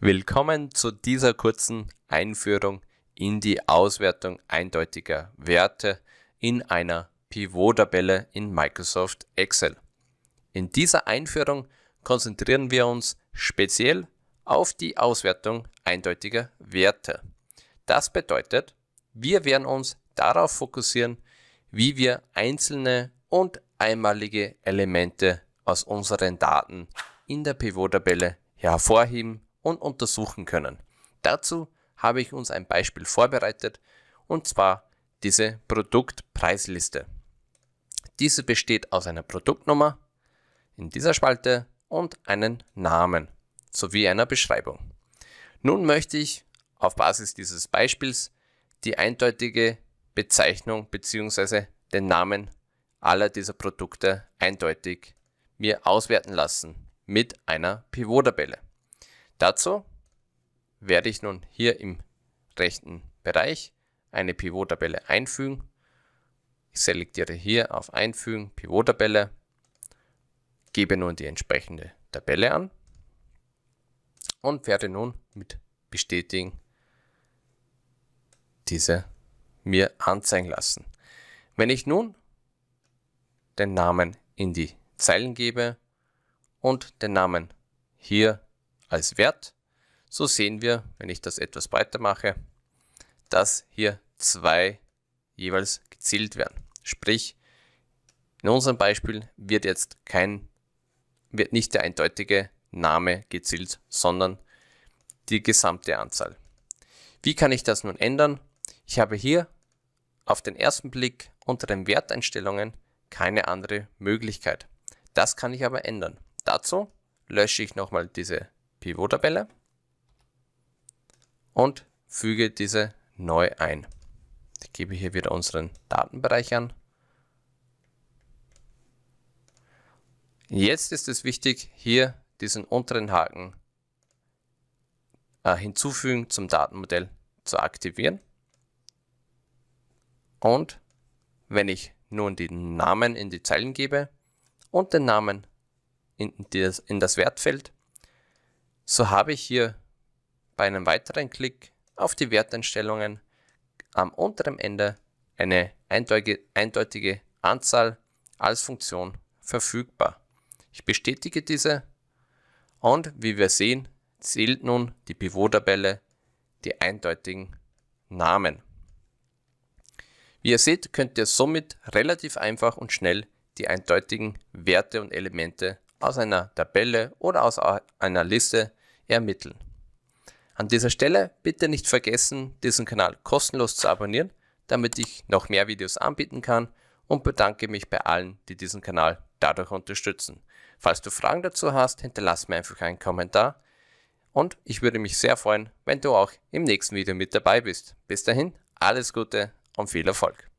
Willkommen zu dieser kurzen Einführung in die Auswertung eindeutiger Werte in einer Pivot-Tabelle in Microsoft Excel. In dieser Einführung konzentrieren wir uns speziell auf die Auswertung eindeutiger Werte. Das bedeutet, wir werden uns darauf fokussieren, wie wir einzelne und einmalige Elemente aus unseren Daten in der Pivot-Tabelle hervorheben und untersuchen können. Dazu habe ich uns ein Beispiel vorbereitet, und zwar diese Produktpreisliste. Diese besteht aus einer Produktnummer in dieser Spalte und einen Namen sowie einer Beschreibung. Nun möchte ich auf Basis dieses Beispiels die eindeutige Bezeichnung bzw. den Namen aller dieser Produkte eindeutig mir auswerten lassen mit einer Pivot-Tabelle. Dazu werde ich nun hier im rechten Bereich eine Pivot-Tabelle einfügen. Ich selektiere hier auf Einfügen Pivot-Tabelle, gebe nun die entsprechende Tabelle an und werde nun mit Bestätigen diese mir anzeigen lassen. Wenn ich nun den Namen in die Zeilen gebe und den Namen hier als Wert, so sehen wir, wenn ich das etwas breiter mache, dass hier zwei jeweils gezielt werden. Sprich, in unserem Beispiel wird jetzt kein, wird nicht der eindeutige Name gezielt, sondern die gesamte Anzahl. Wie kann ich das nun ändern? Ich habe hier auf den ersten Blick unter den Werteinstellungen keine andere Möglichkeit. Das kann ich aber ändern. Dazu lösche ich nochmal diese Pivot-Tabelle und füge diese neu ein. Ich gebe hier wieder unseren Datenbereich an. Jetzt ist es wichtig, hier diesen unteren Haken äh, hinzufügen zum Datenmodell zu aktivieren. Und wenn ich nun den Namen in die Zeilen gebe und den Namen in das, in das Wertfeld, so habe ich hier bei einem weiteren Klick auf die Werteinstellungen am unteren Ende eine eindeutige Anzahl als Funktion verfügbar. Ich bestätige diese und wie wir sehen, zählt nun die Pivot-Tabelle die eindeutigen Namen. Wie ihr seht, könnt ihr somit relativ einfach und schnell die eindeutigen Werte und Elemente aus einer Tabelle oder aus einer Liste ermitteln. An dieser Stelle bitte nicht vergessen, diesen Kanal kostenlos zu abonnieren, damit ich noch mehr Videos anbieten kann und bedanke mich bei allen, die diesen Kanal dadurch unterstützen. Falls du Fragen dazu hast, hinterlass mir einfach einen Kommentar und ich würde mich sehr freuen, wenn du auch im nächsten Video mit dabei bist. Bis dahin, alles Gute und viel Erfolg!